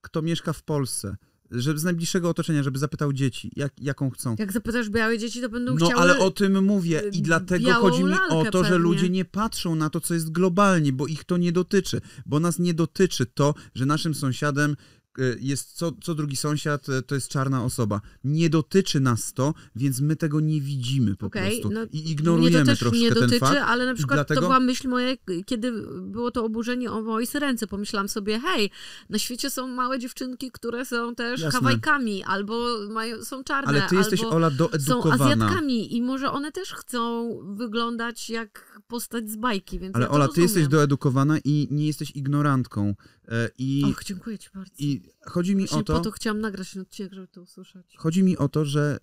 kto mieszka w Polsce, żeby z najbliższego otoczenia, żeby zapytał dzieci, jak, jaką chcą. Jak zapytasz białe dzieci, to będą no, chciały... No ale o tym mówię i y, dlatego chodzi mi o to, pewnie. że ludzie nie patrzą na to, co jest globalnie, bo ich to nie dotyczy, bo nas nie dotyczy to, że naszym sąsiadem E, jest co, co drugi sąsiad, e, to jest czarna osoba. Nie dotyczy nas to, więc my tego nie widzimy po okay, prostu. No, I ignorujemy dotyczy, troszkę nie dotyczy, ten fakt. ale na przykład dlatego... to była myśl moja, kiedy było to oburzenie o moje ręce. Pomyślałam sobie, hej, na świecie są małe dziewczynki, które są też Jasne. Hawajkami, albo mają, są czarne, ale ty jesteś, Ola, doedukowana. są Azjatkami i może one też chcą wyglądać jak postać z bajki, więc Ale ja Ola, rozumiem. ty jesteś doedukowana i nie jesteś ignorantką. E, I, Och, dziękuję ci bardzo. I chodzi mi Właśnie o to... po to chciałam nagrać ten odcinek, żeby to usłyszeć. Chodzi mi o to, że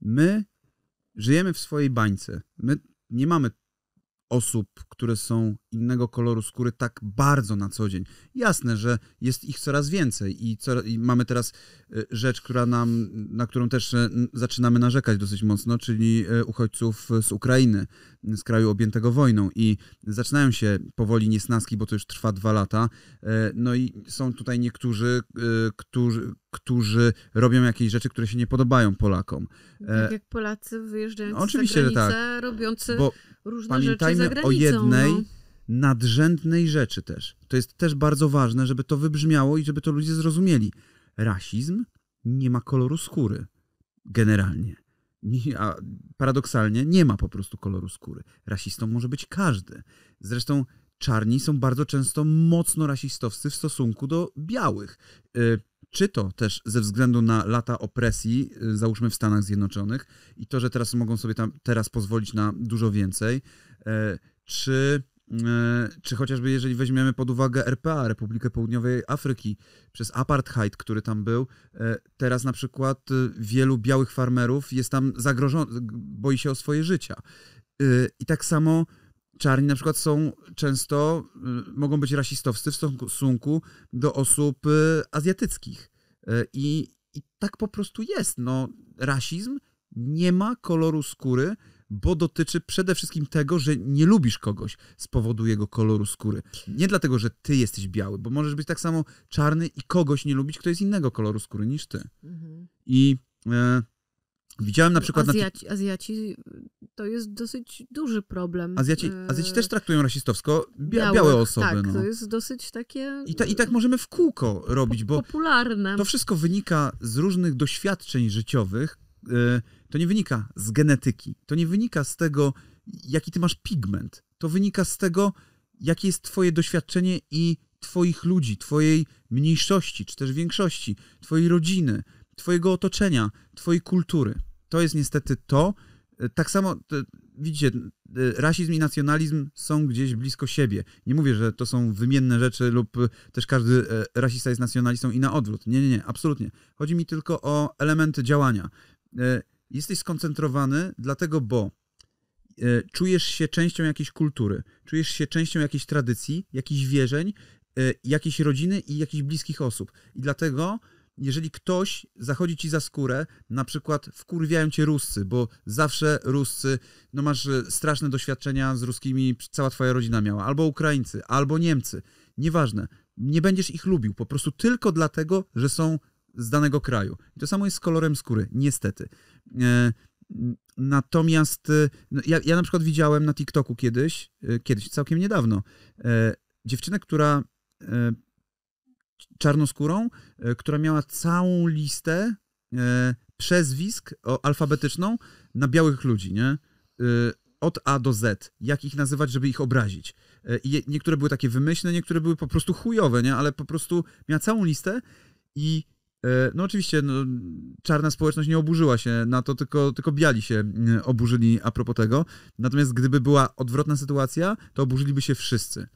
my żyjemy w swojej bańce. My nie mamy osób, które są innego koloru skóry tak bardzo na co dzień. Jasne, że jest ich coraz więcej i, i mamy teraz y, rzecz, która nam, na którą też y, zaczynamy narzekać dosyć mocno, czyli y, uchodźców z Ukrainy, z kraju objętego wojną i zaczynają się powoli niesnaski, bo to już trwa dwa lata. E, no i są tutaj niektórzy, którzy którzy robią jakieś rzeczy, które się nie podobają Polakom. E, tak jak Polacy wyjeżdżający no, oczywiście, za granicę, tak. robiący Bo różne rzeczy za granicą, o no. jednej no. nadrzędnej rzeczy też. To jest też bardzo ważne, żeby to wybrzmiało i żeby to ludzie zrozumieli. Rasizm nie ma koloru skóry generalnie. A paradoksalnie nie ma po prostu koloru skóry. Rasistą może być każdy. Zresztą czarni są bardzo często mocno rasistowscy w stosunku do białych. Y, czy to też ze względu na lata opresji, y, załóżmy w Stanach Zjednoczonych, i to, że teraz mogą sobie tam teraz pozwolić na dużo więcej, y, czy, czy chociażby jeżeli weźmiemy pod uwagę RPA, Republikę Południowej Afryki, przez apartheid, który tam był, teraz na przykład wielu białych farmerów jest tam zagrożonych, boi się o swoje życia. I tak samo czarni na przykład są często, y, mogą być rasistowscy w stosunku do osób y, azjatyckich. Y, I, i tak po prostu jest. No, rasizm nie ma koloru skóry, bo dotyczy przede wszystkim tego, że nie lubisz kogoś z powodu jego koloru skóry. Nie dlatego, że ty jesteś biały, bo możesz być tak samo czarny i kogoś nie lubić, kto jest innego koloru skóry niż ty. Mhm. I e, widziałem na przykład... Azjaci, na... Azjaci to jest dosyć duży problem. Azjaci, e, Azjaci też traktują rasistowsko białe, białe osoby. Tak, no. to jest dosyć takie... I, ta, I tak możemy w kółko robić, bo... Popularne. To wszystko wynika z różnych doświadczeń życiowych. E, to nie wynika z genetyki. To nie wynika z tego, jaki ty masz pigment. To wynika z tego, jakie jest twoje doświadczenie i twoich ludzi, twojej mniejszości, czy też większości, twojej rodziny, twojego otoczenia, twojej kultury. To jest niestety to, tak samo, widzicie, e, rasizm i nacjonalizm są gdzieś blisko siebie. Nie mówię, że to są wymienne rzeczy lub e, też każdy e, rasista jest nacjonalistą i na odwrót. Nie, nie, nie, absolutnie. Chodzi mi tylko o elementy działania. Jesteś skoncentrowany dlatego, bo czujesz się częścią jakiejś kultury, czujesz się częścią jakiejś tradycji, jakichś wierzeń, jakiejś rodziny i jakichś bliskich osób. I dlatego jeżeli ktoś zachodzi ci za skórę, na przykład wkurwiają cię Ruscy, bo zawsze Ruscy, no masz e, straszne doświadczenia z Ruskimi, cała twoja rodzina miała, albo Ukraińcy, albo Niemcy, nieważne, nie będziesz ich lubił, po prostu tylko dlatego, że są z danego kraju. I to samo jest z kolorem skóry, niestety. E, natomiast e, no, ja, ja na przykład widziałem na TikToku kiedyś, e, kiedyś, całkiem niedawno, e, dziewczynę, która czarnoskórą, e, która miała całą listę e, przezwisk alfabetyczną na białych ludzi, nie? E, od A do Z, jak ich nazywać, żeby ich obrazić. I niektóre były takie wymyślne, niektóre były po prostu chujowe, nie? Ale po prostu miała całą listę i no oczywiście no, czarna społeczność nie oburzyła się na to, tylko, tylko biali się mm, oburzyli a propos tego. Natomiast gdyby była odwrotna sytuacja, to oburzyliby się wszyscy.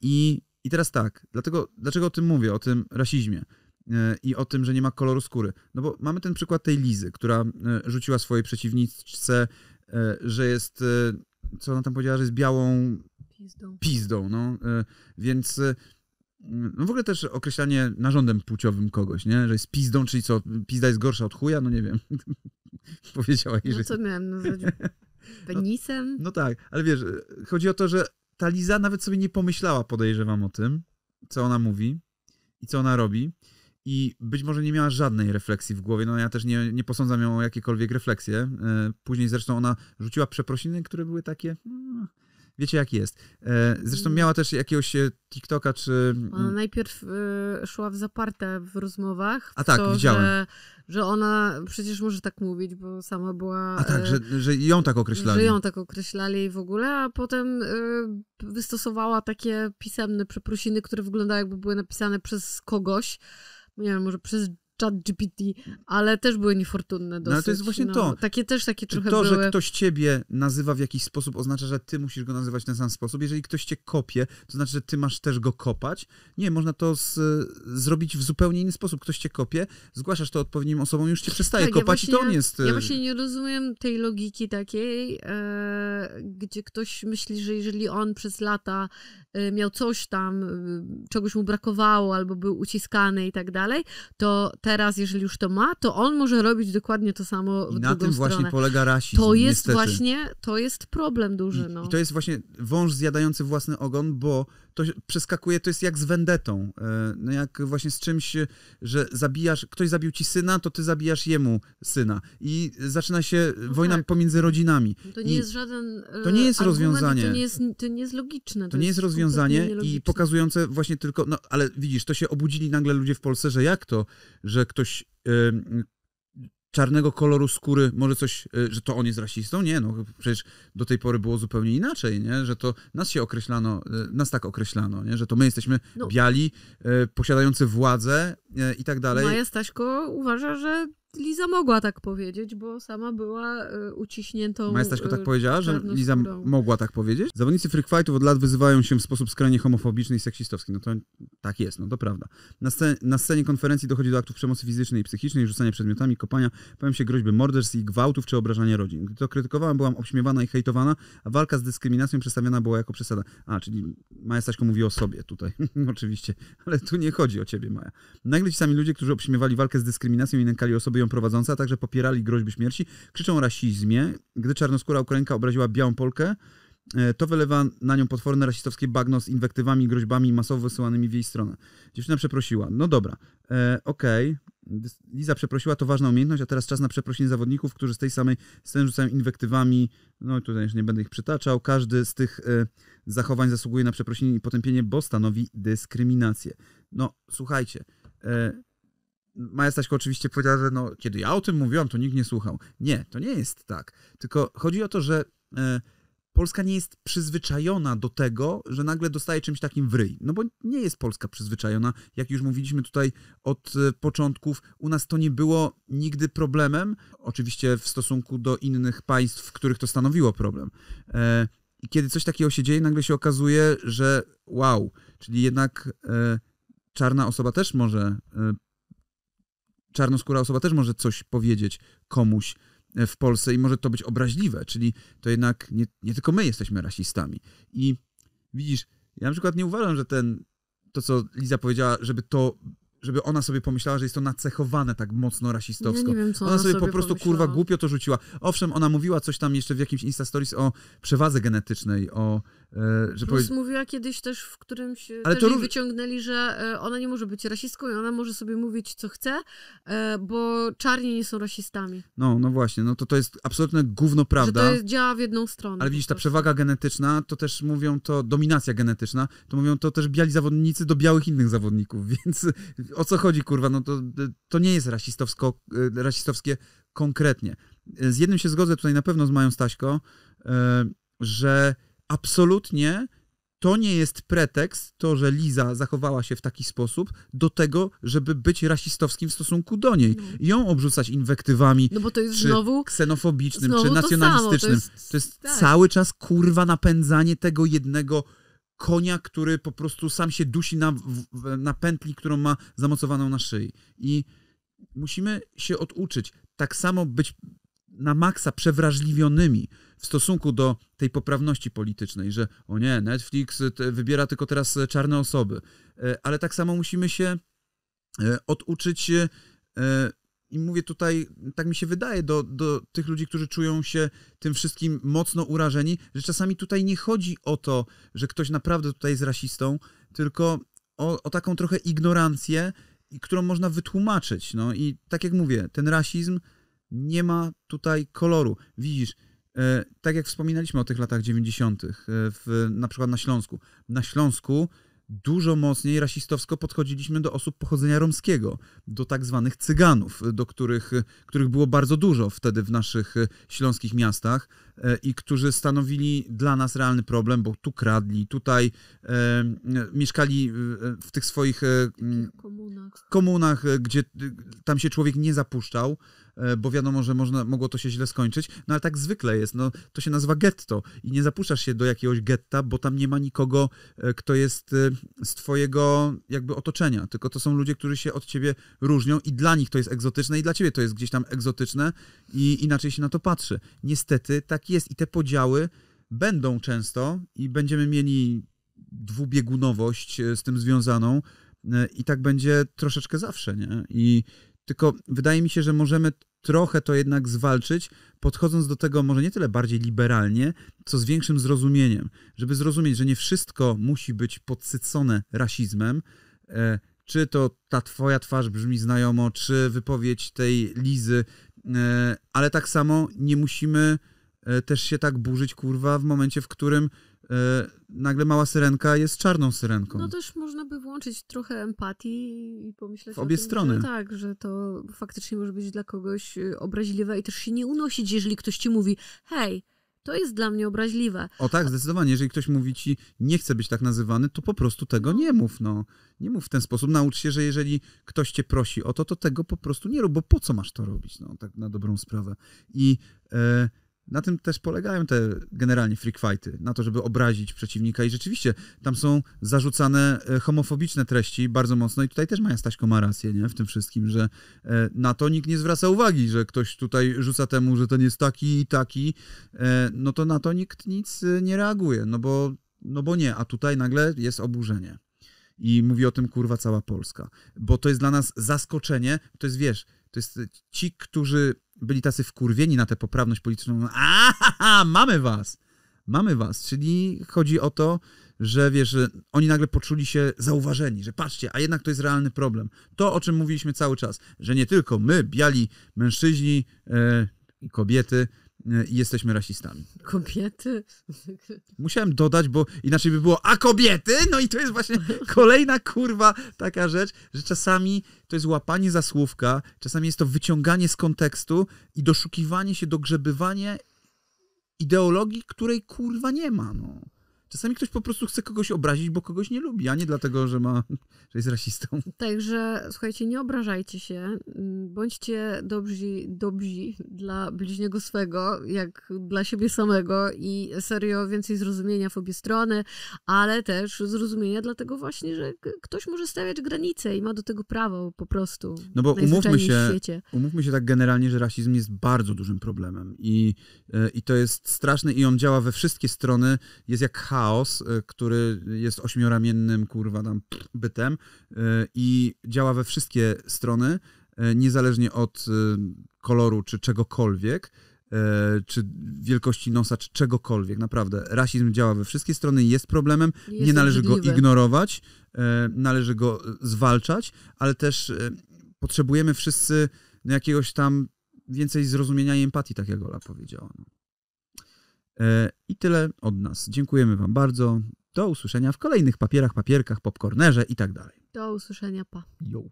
I i teraz tak, dlatego, dlaczego o tym mówię, o tym rasizmie e, i o tym, że nie ma koloru skóry? No bo mamy ten przykład tej Lizy, która e, rzuciła swojej przeciwniczce, e, że jest, co ona tam powiedziała, że jest białą pizdą, pizdą no. Więc no w ogóle też określanie narządem płciowym kogoś, nie? Że jest pizdą, czyli co, pizda jest gorsza od chuja? No nie wiem. Powiedziała jej, no, że... co miałem nazwać? No Penisem? No, no, tak, ale wiesz, chodzi o to, że ta Liza nawet sobie nie pomyślała, podejrzewam o tym, co ona mówi i co ona robi. I być może nie miała żadnej refleksji w głowie. No ja też nie, nie posądzam ją o jakiekolwiek refleksje. E, później zresztą ona rzuciła przeprosiny, które były takie. No, wiecie jak jest. E, zresztą mm. miała też jakiegoś e, TikToka czy... Ona mm, najpierw e, szła w zaparte w rozmowach. A tak, to, widziałem. Że, że, ona przecież może tak mówić, bo sama była... A tak, że, że ją tak określali. Że ją tak określali w ogóle, a potem wystosowała takie pisemne przeprosiny, które wyglądały jakby były napisane przez kogoś nie wiem, może przez chat GPT, ale też były niefortunne dosyć. No, ale to jest właśnie no, to. Takie też takie Czy to, były... że ktoś ciebie nazywa w jakiś sposób oznacza, że ty musisz go nazywać w ten sam sposób. Jeżeli ktoś cię kopie, to znaczy, że ty masz też go kopać. Nie, można to z, zrobić w zupełnie inny sposób. Ktoś cię kopie, zgłaszasz to odpowiednim osobom, już cię przestaje tak, kopać ja właśnie, i to on jest... Ja y, właśnie nie rozumiem tej logiki takiej, e, gdzie ktoś myśli, że jeżeli on przez lata e, miał coś tam, e, czegoś mu brakowało albo był uciskany i tak dalej, to teraz, jeżeli już to ma, to on może robić dokładnie to samo I w na tym stronę. właśnie polega rasizm, To jest niestety. właśnie, to jest problem duży, no. I, I, to jest właśnie wąż zjadający własny ogon, bo to przeskakuje, to jest jak z wendetą, e, no jak właśnie z czymś, że zabijasz, ktoś zabił ci syna, to ty zabijasz jemu syna. I zaczyna się no wojna tak. pomiędzy rodzinami. To nie I jest żaden To nie jest e, rozwiązanie. To nie jest, to nie jest logiczne. To, to nie jest, jest rozwiązanie i pokazujące właśnie tylko, no ale widzisz, to się obudzili nagle ludzie w Polsce, że jak to, że że ktoś czarnego koloru skóry może coś, e, że to on jest rasistą? Nie, no przecież do tej pory było zupełnie inaczej, nie? że to nas się określano, e, nas tak określano, nie? że to my jesteśmy no. biali, e, posiadający władzę i tak dalej. Maja Staśko uważa, że Liza mogła tak powiedzieć, bo sama była y, uciśniętą. Majestaśko tak e, powiedziała, że Liza mogła tak powiedzieć? Zawodnicy Freak Fightów od lat wyzywają się w sposób skrajnie homofobiczny i seksistowski. No to tak jest, no to prawda. Na scenie, na scenie konferencji dochodzi do aktów przemocy fizycznej i psychicznej, rzucania przedmiotami, kopania, powiem się groźby morderstw i gwałtów czy obrażania rodzin. Gdy to krytykowałam, byłam obśmiewana i hejtowana, a walka z dyskryminacją przedstawiana była jako przesada. A, czyli Maja mówi o sobie tutaj, oczywiście, ale tu nie chodzi o ciebie, Maja. Nagle ci sami ludzie, którzy obśmiewali walkę z dyskryminacją i nękali osoby ją prowadząca, a także popierali groźby śmierci, krzyczą rasizmie. Gdy czarnoskóra Ukrainka obraziła białą Polkę, e, to wylewa na nią potworne rasistowskie bagno z inwektywami, groźbami masowo wysyłanymi w jej stronę. Dziewczyna przeprosiła. No dobra, e, okej. Okay. Liza przeprosiła, to ważna umiejętność, a teraz czas na przeprosiny zawodników, którzy z tej samej sceny rzucają inwektywami. No i tutaj już nie będę ich przytaczał. Każdy z tych e, zachowań zasługuje na przeprosiny i potępienie, bo stanowi dyskryminację. No słuchajcie, e, Maja oczywiście powiedziała, że no, kiedy ja o tym mówiłam, to nikt nie słuchał. Nie, to nie jest tak. Tylko chodzi o to, że e, Polska nie jest przyzwyczajona do tego, że nagle dostaje czymś takim w ryj. No bo nie jest Polska przyzwyczajona, jak już mówiliśmy tutaj od e, początków. U nas to nie było nigdy problemem, oczywiście w stosunku do innych państw, w których to stanowiło problem. E, I kiedy coś takiego się dzieje, nagle się okazuje, że wow, czyli jednak czarna osoba też może czarnoskóra osoba też może coś powiedzieć komuś e, w Polsce i może to być obraźliwe, czyli to jednak nie, nie tylko my jesteśmy rasistami. I widzisz, ja na przykład nie uważam, że ten, to co Liza powiedziała, żeby to żeby ona sobie pomyślała, że jest to nacechowane tak mocno rasistowsko. Ja wiem, ona, ona, sobie, sobie po prostu pomyślała. kurwa głupio to rzuciła. Owszem, ona mówiła coś tam jeszcze w jakimś Insta Stories o przewadze genetycznej, o E, że Plus powie... mówiła kiedyś też w którymś, ale też to rów... wyciągnęli, że e, ona nie może być rasistką i ona może sobie mówić co chce, e, bo czarni nie są rasistami. No, no właśnie, no to to jest absolutne gówno prawda. Że to jest, działa w jedną stronę. Ale widzisz, ta przewaga genetyczna, to też mówią to, dominacja genetyczna, to mówią to też biali zawodnicy do białych innych zawodników, więc o co chodzi kurwa, no to, to nie jest rasistowsko, rasistowskie konkretnie. Z jednym się zgodzę tutaj na pewno z Mają Staśko, że absolutnie to nie jest pretekst, to, że Liza zachowała się w taki sposób, do tego, żeby być rasistowskim w stosunku do niej. No. Ją obrzucać inwektywami, no czy znowu, ksenofobicznym, znowu czy nacjonalistycznym. To, samo, to jest, to jest tak. cały czas kurwa napędzanie tego jednego konia, który po prostu sam się dusi na, na pętli, którą ma zamocowaną na szyi. I musimy się oduczyć. Tak samo być na maksa przewrażliwionymi, w stosunku do tej poprawności politycznej, że o nie, Netflix e, wybiera tylko teraz e, czarne osoby. E, ale tak samo musimy się oduczyć i mówię tutaj, tak mi się wydaje, do, do tych ludzi, którzy czują się tym wszystkim mocno urażeni, że czasami tutaj nie chodzi o to, że ktoś naprawdę tutaj jest rasistą, tylko o, o taką trochę ignorancję, którą można wytłumaczyć. No i tak jak mówię, ten rasizm nie ma tutaj koloru. Widzisz, E, tak jak wspominaliśmy o tych latach 90., e, w, na przykład na Śląsku. Na Śląsku dużo mocniej rasistowsko podchodziliśmy do osób pochodzenia romskiego, do tak zwanych cyganów, e, do których, których było bardzo dużo wtedy w naszych śląskich miastach i którzy stanowili dla nas realny problem, bo tu kradli, tutaj e, mieszkali e, w tych swoich e, komunach. komunach. E, gdzie tam się człowiek nie zapuszczał, bo wiadomo, że można, mogło to się źle skończyć, no ale tak zwykle jest, no, to się nazywa getto i nie zapuszczasz się do jakiegoś getta, bo tam nie ma nikogo, kto jest z twojego jakby otoczenia, tylko to są ludzie, którzy się od ciebie różnią i dla nich to jest egzotyczne i dla ciebie to jest gdzieś tam egzotyczne i inaczej się na to patrzy. Niestety taki jest i te podziały będą często i będziemy mieli dwubiegunowość e, z tym związaną e, i tak będzie troszeczkę zawsze, nie? I tylko wydaje mi się, że możemy trochę to jednak zwalczyć, podchodząc do tego może nie tyle bardziej liberalnie, co z większym zrozumieniem, żeby zrozumieć, że nie wszystko musi być podsycone rasizmem. E, czy to ta twoja twarz brzmi znajomo, czy wypowiedź tej Lizy, ale tak samo nie musimy E, też się tak burzyć, kurwa, w momencie, w którym e, nagle mała syrenka jest czarną syrenką. No też można by włączyć trochę empatii i pomyśleć w obie tym, strony. Że tak, że to faktycznie może być dla kogoś e, obraźliwe i też się nie unosić, jeżeli ktoś ci mówi, hej, to jest dla mnie obraźliwe. O tak, zdecydowanie. Jeżeli ktoś mówi ci, nie chce być tak nazywany, to po prostu tego no. nie mów. No. Nie mów w ten sposób. Naucz się, że jeżeli ktoś cię prosi o to, to tego po prostu nie rób, bo po co masz to robić? No, tak na dobrą sprawę. I na tym też polegają te generalnie freak fighty, na to, żeby obrazić przeciwnika i rzeczywiście tam są zarzucane e, homofobiczne treści bardzo mocno i tutaj też Maja Staśko ma rację, nie, w tym wszystkim, że e, na to nikt nie zwraca uwagi, że ktoś tutaj rzuca temu, że ten jest taki i taki, e, no to na to nikt nic nie reaguje, no bo, no bo nie, a tutaj nagle jest oburzenie. I mówi o tym kurwa cała Polska, bo to jest dla nas zaskoczenie, to jest wiesz, to jest ci, którzy byli tacy wkurwieni na tę poprawność polityczną. A, mamy was! Mamy was. Czyli chodzi o to, że wiesz, że oni nagle poczuli się zauważeni, że patrzcie, a jednak to jest realny problem. To, o czym mówiliśmy cały czas, że nie tylko my, biali mężczyźni e, i kobiety, E, i jesteśmy rasistami. Kobiety? Musiałem dodać, bo inaczej by było, a kobiety? No i to jest właśnie kolejna kurwa taka rzecz, że czasami to jest łapanie za słówka, czasami jest to wyciąganie z kontekstu i doszukiwanie się, dogrzebywanie ideologii, której kurwa nie ma, no. Czasami ktoś po prostu chce kogoś obrazić, bo kogoś nie lubi, a nie dlatego, że ma, że jest rasistą. Także słuchajcie, nie obrażajcie się. Mm, bądźcie dobrzy, dobrzy dla bliźniego swego, jak dla siebie samego i serio więcej zrozumienia w obie strony, ale też zrozumienia dlatego właśnie, że ktoś może stawiać granice i ma do tego prawo po prostu. No bo umówmy się, umówmy się tak generalnie, że rasizm jest bardzo dużym problemem i, e, i to jest straszne i on działa we wszystkie strony, jest jak ha chaos, y, który jest ośmioramiennym, kurwa, tam bytem y, i działa we wszystkie strony, y, niezależnie od koloru czy czegokolwiek czy wielkości nosa, czy czegokolwiek. Naprawdę, rasizm działa we wszystkie strony, jest problemem, jest nie należy go ignorować, należy go zwalczać, ale też potrzebujemy wszyscy no, jakiegoś tam więcej zrozumienia i empatii, tak jak Ola powiedziała. No. E, I tyle od nas. Dziękujemy Wam bardzo. Do usłyszenia w kolejnych papierach, papierkach, popcornerze i tak dalej. Do usłyszenia, pa. Yo.